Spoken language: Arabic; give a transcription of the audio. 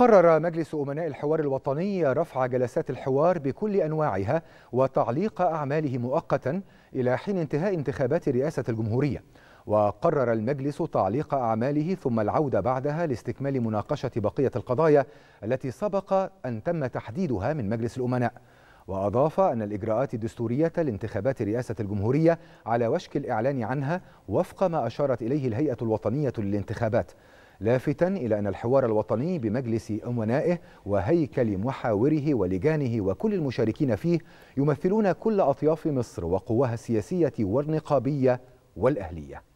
قرر مجلس أمناء الحوار الوطني رفع جلسات الحوار بكل أنواعها وتعليق أعماله مؤقتا إلى حين انتهاء انتخابات رئاسة الجمهورية وقرر المجلس تعليق أعماله ثم العودة بعدها لاستكمال مناقشة بقية القضايا التي سبق أن تم تحديدها من مجلس الأمناء وأضاف أن الإجراءات الدستورية لانتخابات رئاسة الجمهورية على وشك الإعلان عنها وفق ما أشارت إليه الهيئة الوطنية للانتخابات لافتا إلى أن الحوار الوطني بمجلس أمنائه وهيكل محاوره ولجانه وكل المشاركين فيه يمثلون كل أطياف مصر وقواها السياسية والنقابية والأهلية